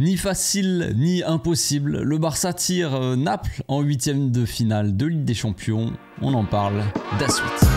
Ni facile, ni impossible, le Barça tire euh, Naples en huitième de finale de Ligue des Champions. On en parle d'à suite.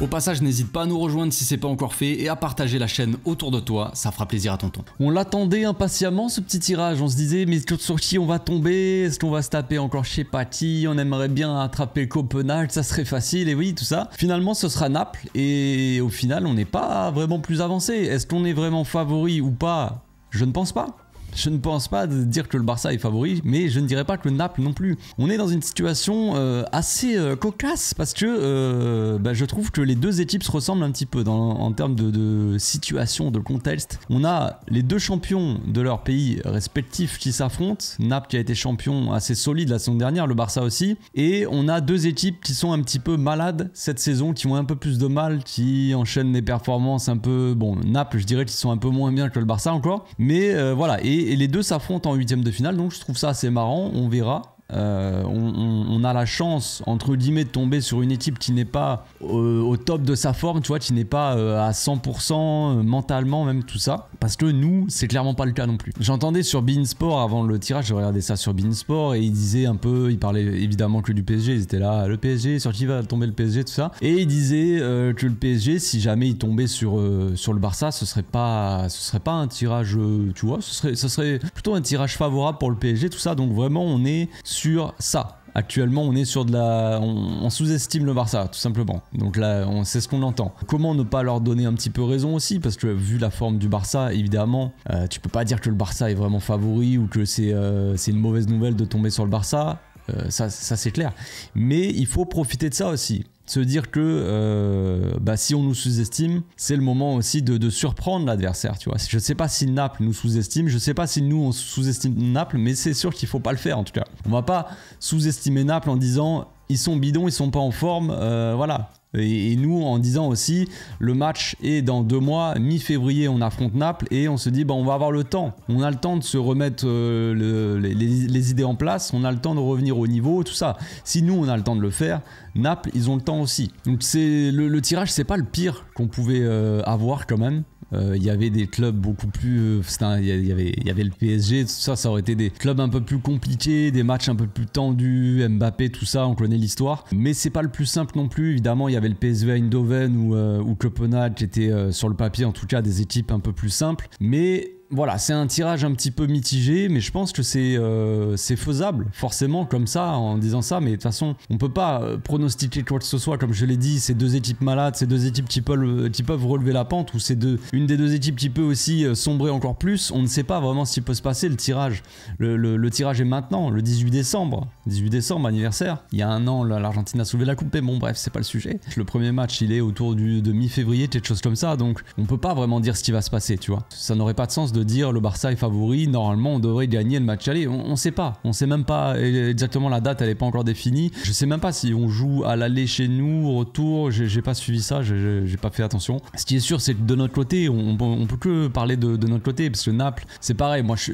Au passage, n'hésite pas à nous rejoindre si c'est pas encore fait et à partager la chaîne autour de toi, ça fera plaisir à ton tonton. On l'attendait impatiemment ce petit tirage, on se disait mais sur qui on va tomber, est-ce qu'on va se taper encore chez Paty on aimerait bien attraper Copenhague, ça serait facile et oui tout ça. Finalement ce sera Naples et au final on n'est pas vraiment plus avancé. Est-ce qu'on est vraiment favori ou pas Je ne pense pas. Je ne pense pas dire que le Barça est favori, mais je ne dirais pas que le Naples non plus. On est dans une situation euh, assez euh, cocasse parce que euh, bah, je trouve que les deux équipes se ressemblent un petit peu dans, en termes de, situation, de contexte. On a les deux champions de leur pays respectifs qui s'affrontent. Naples qui a été champion assez solide la saison dernière, le Barça aussi. Et on a deux équipes qui sont un petit peu malades cette saison, qui ont un peu plus de mal, qui enchaînent des performances un peu. Bon, Naples, je dirais qu'ils sont un peu moins bien que le Barça encore. Mais voilà. Et et les deux s'affrontent en huitième de finale, donc je trouve ça assez marrant, on verra. Euh, on, a la chance, entre guillemets, de tomber sur une équipe qui n'est pas euh, au top de sa forme, tu vois, qui n'est pas euh, à 100% mentalement, même tout ça. Parce que nous, c'est clairement pas le cas non plus. J'entendais sur Sport avant le tirage, je regardé ça sur Sport et il disait un peu, il parlait évidemment que du PSG, ils étaient là, le PSG, sur qui va tomber le PSG, tout ça. Et il disait que le PSG, si jamais il tombait sur, sur le Barça, ce serait pas, ce serait pas un tirage, tu vois, ce serait, ce serait plutôt un tirage favorable pour le PSG, tout ça. Donc vraiment, on est sur sur ça. Actuellement, on est sur de la, on, sous-estime le Barça, tout simplement. Donc là, on sait ce qu'on entend. Comment ne pas leur donner un petit peu raison aussi, parce que vu la forme du Barça, évidemment, euh, tu peux pas dire que le Barça est vraiment favori ou que c'est euh, une mauvaise nouvelle de tomber sur le Barça. Euh, ça, ça c'est clair. Mais il faut profiter de ça aussi se dire que euh, bah, si on nous sous-estime, c'est le moment aussi de, surprendre l'adversaire, tu vois. Je sais pas si Naples nous sous-estime, je sais pas si nous on sous-estime Naples, mais c'est sûr qu'il faut pas le faire en tout cas. On va pas sous-estimer Naples en disant ils sont bidons, ils sont pas en forme, euh, voilà. Et, nous, en disant aussi, le match est dans deux mois, mi-février, on affronte Naples et on se dit, bah, on va avoir le temps. On a le temps de se remettre euh, les, idées en place, on a le temps de revenir au niveau, tout ça. Si nous, on a le temps de le faire, Naples, ils ont le temps aussi. Donc le, tirage, c'est pas le pire qu'on pouvait euh, avoir quand même. Euh, il y avait des clubs beaucoup plus. Euh, il y, avait, y avait le PSG, tout ça, ça aurait été des clubs un peu plus compliqués, des matchs un peu plus tendus, Mbappé, tout ça, on connaît l'histoire. Mais c'est pas le plus simple non plus. Évidemment, il y avait le PSV Eindhoven ou, euh, ou Copenhague qui étaient sur le papier en tout cas des équipes un peu plus simples. Mais voilà, c'est un tirage un petit peu mitigé, mais je pense que euh, c'est faisable, forcément, comme ça, en disant ça. Mais de toute façon, on peut pas euh, pronostiquer quoi que ce soit. Comme je l'ai dit, ces deux équipes malades, ces deux équipes qui peuvent, euh, qui peuvent relever la pente, ou c'est une des deux équipes qui peut aussi sombrer encore plus. On ne sait pas vraiment ce qui peut se passer. Le tirage, le, tirage est maintenant, le 18 décembre. 18 décembre, anniversaire. Il y a un an, l'Argentine a soulevé la coupe, mais bon, bref, c'est pas le sujet. Le premier match, il est autour du, de mi-février, quelque chose comme ça. Donc, on peut pas vraiment dire ce qui va se passer, tu vois. Ça n'aurait pas de sens de dire le Barça est favori, normalement on devrait gagner le match aller. On ne sait pas, on sait même pas exactement la date, elle n'est pas encore définie. Je sais même pas si on joue à l'aller chez nous, au retour, j'ai pas suivi ça, j'ai pas fait attention. Ce qui est sûr, c'est que de notre côté, on, on peut que parler de, notre côté, parce que Naples, c'est pareil, moi je,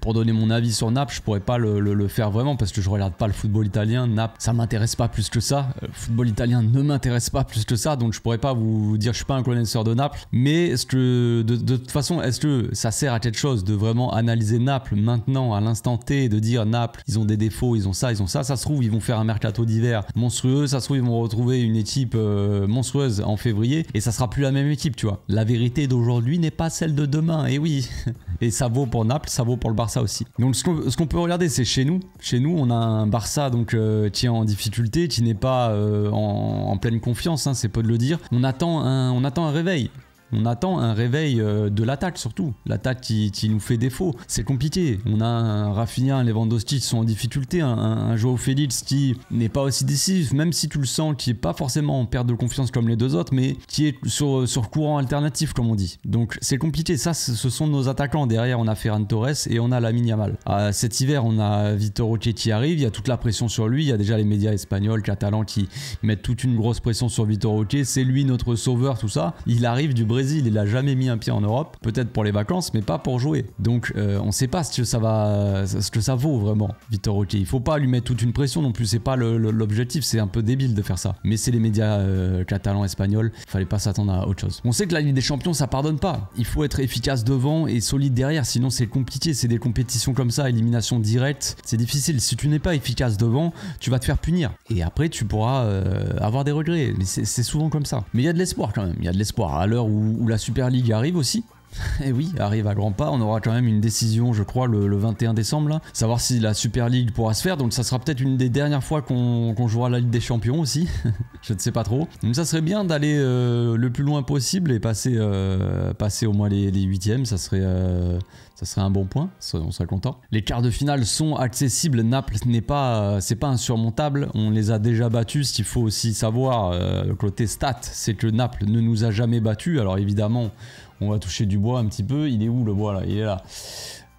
pour donner mon avis sur Naples, je pourrais pas le, faire vraiment parce que je regarde pas le football italien, Naples, ça m'intéresse pas plus que ça, le football italien ne m'intéresse pas plus que ça, donc je pourrais pas vous dire je suis pas un connaisseur de Naples, mais est-ce que de, de toute façon, est-ce que ça à quelque chose de vraiment analyser Naples maintenant, à l'instant T, de dire Naples, ils ont des défauts, ils ont ça, ils ont ça. Ça se trouve, ils vont faire un mercato d'hiver monstrueux. Ça se trouve, ils vont retrouver une équipe euh, monstrueuse en février et ça sera plus la même équipe, tu vois. La vérité d'aujourd'hui n'est pas celle de demain, et oui. et ça vaut pour Naples, ça vaut pour le Barça aussi. Donc ce qu'on peut regarder, c'est chez nous. Chez nous, on a un Barça donc euh, qui est en difficulté, qui n'est pas euh, en, pleine confiance, hein, c'est peu de le dire. On attend on attend un réveil. On attend un réveil euh, de l'attaque surtout. L'attaque qui, nous fait défaut. C'est compliqué. On a un Rafinha, un Lewandowski qui sont en difficulté, un, un Joao Félix qui n'est pas aussi décisif, même si tu le sens, qui n'est pas forcément en perte de confiance comme les deux autres, mais qui est sur, courant alternatif comme on dit. Donc c'est compliqué. Ça, ce sont nos attaquants. Derrière, on a Ferran Torres et on a Lamine Yamal. cet hiver, on a Vitor Roque qui arrive. Il y a toute la pression sur lui. Il y a déjà les médias espagnols, catalans qui mettent toute une grosse pression sur Vitor Roque. C'est lui notre sauveur, tout ça. Il arrive du Brésil Brésil, il a jamais mis un pied en Europe, peut-être pour les vacances, mais pas pour jouer. Donc euh, on sait pas ce que ça va, ce que ça vaut vraiment, Victor Roquet. Il faut pas lui mettre toute une pression non plus, c'est pas l'objectif, c'est un peu débile de faire ça. Mais c'est les médias euh, catalans, espagnols, fallait pas s'attendre à autre chose. On sait que la Ligue des Champions, ça pardonne pas. Il faut être efficace devant et solide derrière, sinon c'est compliqué. C'est des compétitions comme ça, élimination directe, c'est difficile. Si tu n'es pas efficace devant, tu vas te faire punir. Et après, tu pourras euh, avoir des regrets. Mais c'est souvent comme ça. Mais il y a de l'espoir quand même. Il y a de l'espoir à l'heure où où, la Super League arrive aussi. Et oui, arrive à grands pas. On aura quand même une décision, je crois, le, 21 décembre, savoir si la Super League pourra se faire. Donc, ça sera peut-être une des dernières fois qu'on jouera la Ligue des Champions aussi. je ne sais pas trop. Mais ça serait bien d'aller euh, le plus loin possible et passer, euh, passer au moins les, huitièmes. Ça serait. Euh, ça serait un bon point, on serait content. Les quarts de finale sont accessibles, Naples n'est pas, euh, c'est pas insurmontable, on les a déjà battus, ce qu'il faut aussi savoir euh, côté stats, c'est que Naples ne nous a jamais battus, alors évidemment on va toucher du bois un petit peu, il est où le bois là Il est là.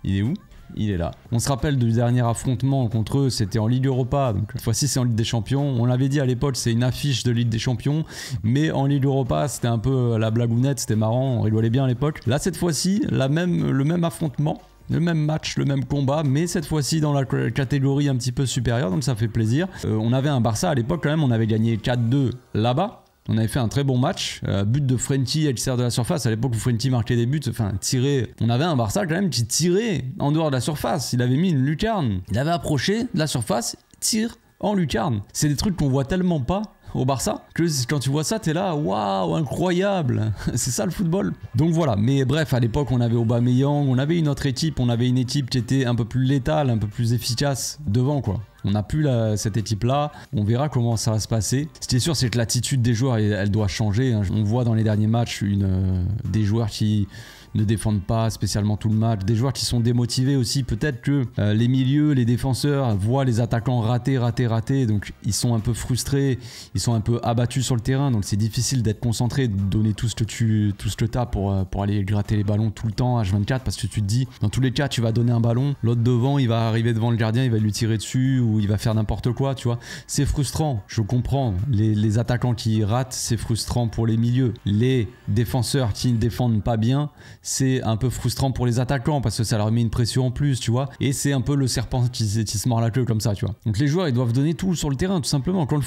Il est où il est là. On se rappelle du dernier affrontement contre eux, c'était en Ligue Europa, donc cette fois-ci c'est en Ligue des Champions. On l'avait dit à l'époque, c'est une affiche de Ligue des Champions, mais en Ligue Europa c'était un peu euh, la blagounette, c'était marrant, on rigolait bien à l'époque. Là cette fois-ci, même, le même affrontement, le même match, le même combat, mais cette fois-ci dans la catégorie un petit peu supérieure, donc ça fait plaisir. Euh, on avait un Barça à l'époque quand même, on avait gagné 4-2 là-bas. On avait fait un très bon match. Euh, but de Frenti à l'extérieur de la surface. À l'époque où marquait des buts, enfin, tirer. On avait un Barça quand même qui tirait en dehors de la surface. Il avait mis une lucarne. Il avait approché de la surface, tire en lucarne. C'est des trucs qu'on voit tellement pas au Barça, que quand tu vois ça, t'es là, waouh, incroyable C'est ça le football Donc voilà, mais bref, à l'époque, on avait Aubameyang, on avait une autre équipe, on avait une équipe qui était un peu plus létale, un peu plus efficace devant, quoi. On n'a plus cette équipe-là. On verra comment ça va se passer. Ce qui est sûr, c'est que l'attitude des joueurs, elle, doit changer. Hein. On voit dans les derniers matchs euh, des joueurs qui ne défendent pas spécialement tout le match, des joueurs qui sont démotivés aussi. Peut-être que euh, les milieux, les défenseurs voient les attaquants rater, rater, rater, donc ils sont un peu frustrés, ils sont un peu abattus sur le terrain, donc c'est difficile d'être concentré, de donner tout ce que tu tout ce que as pour, euh, pour aller gratter les ballons tout le temps H24 parce que tu te dis, dans tous les cas, tu vas donner un ballon, l'autre devant, il va arriver devant le gardien, il va lui tirer dessus ou il va faire n'importe quoi, tu vois. C'est frustrant, je comprends. Les, les attaquants qui ratent, c'est frustrant pour les milieux. Les défenseurs qui ne défendent pas bien, c'est un peu frustrant pour les attaquants parce que ça leur met une pression en plus, tu vois. Et c'est un peu le serpent qui, se mord la queue comme ça, tu vois. Donc les joueurs, ils doivent donner tout sur le terrain, tout simplement. Quand le,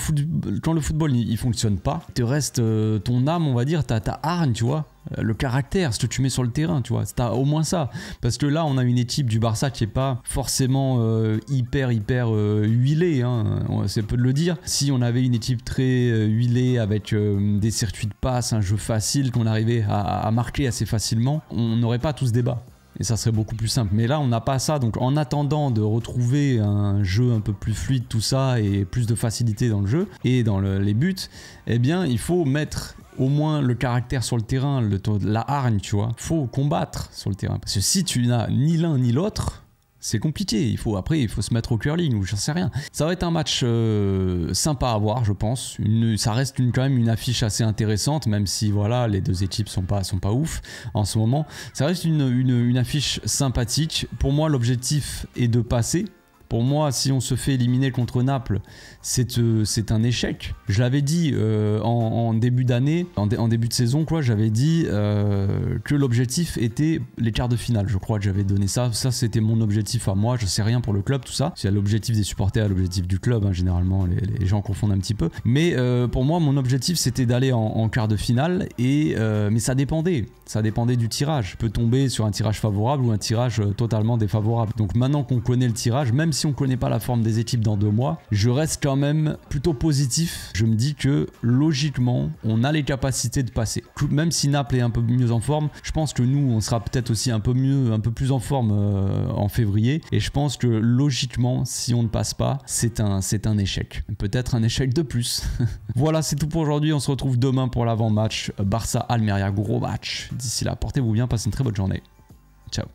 football, il, fonctionne pas, te reste euh, ton âme, on va dire, ta, ta hargne, tu vois. Euh, le caractère, ce que tu mets sur le terrain, tu vois. C'est au moins ça. Parce que là, on a une équipe du Barça qui n'est pas forcément euh, hyper, hyper euh, huilée. Hein. C'est peu de le dire. Si on avait une équipe très huilée avec des circuits de passe, un jeu facile qu'on arrivait à, marquer assez facilement, on n'aurait pas tout ce débat et ça serait beaucoup plus simple. Mais là, on n'a pas ça, donc en attendant de retrouver un jeu un peu plus fluide, tout ça, et plus de facilité dans le jeu et dans les buts, eh bien, il faut mettre au moins le caractère sur le terrain, le, la hargne, tu vois. Faut combattre sur le terrain. Parce que si tu n'as ni l'un ni l'autre, c'est compliqué. Il faut après, il faut se mettre au curling ou j'en sais rien. Ça va être un match euh, sympa à voir, je pense. ça reste une, quand même une affiche assez intéressante, même si voilà, les deux équipes sont pas sont pas ouf en ce moment. Ça reste une affiche sympathique. Pour moi, l'objectif est de passer pour moi, si on se fait éliminer contre Naples, c'est euh, c'est un échec. Je l'avais dit euh, en, début d'année, en, début de saison, quoi, j'avais dit euh, que l'objectif était les quarts de finale. Je crois que j'avais donné ça. Ça, c'était mon objectif à moi. Je sais rien pour le club, tout ça. C'est l'objectif des supporters, l'objectif du club. Hein, généralement, les, gens confondent un petit peu. Mais pour moi, mon objectif, c'était d'aller en, quarts quart de finale. Et, mais ça dépendait. Ça dépendait du tirage. Peut tomber sur un tirage favorable ou un tirage totalement défavorable. Donc maintenant qu'on connaît le tirage, même si si on connaît pas la forme des équipes dans deux mois, je reste quand même plutôt positif. Je me dis que logiquement, on a les capacités de passer. Même si Naples est un peu mieux en forme, je pense que nous, on sera peut-être aussi un peu mieux, un peu plus en forme euh, en février. Et je pense que logiquement, si on ne passe pas, c'est un, c'est un échec. Peut-être un échec de plus. voilà, c'est tout pour aujourd'hui. On se retrouve demain pour l'avant-match euh, Barça-Almeria. Gros match. D'ici là, portez-vous bien, passez une très bonne journée. Ciao.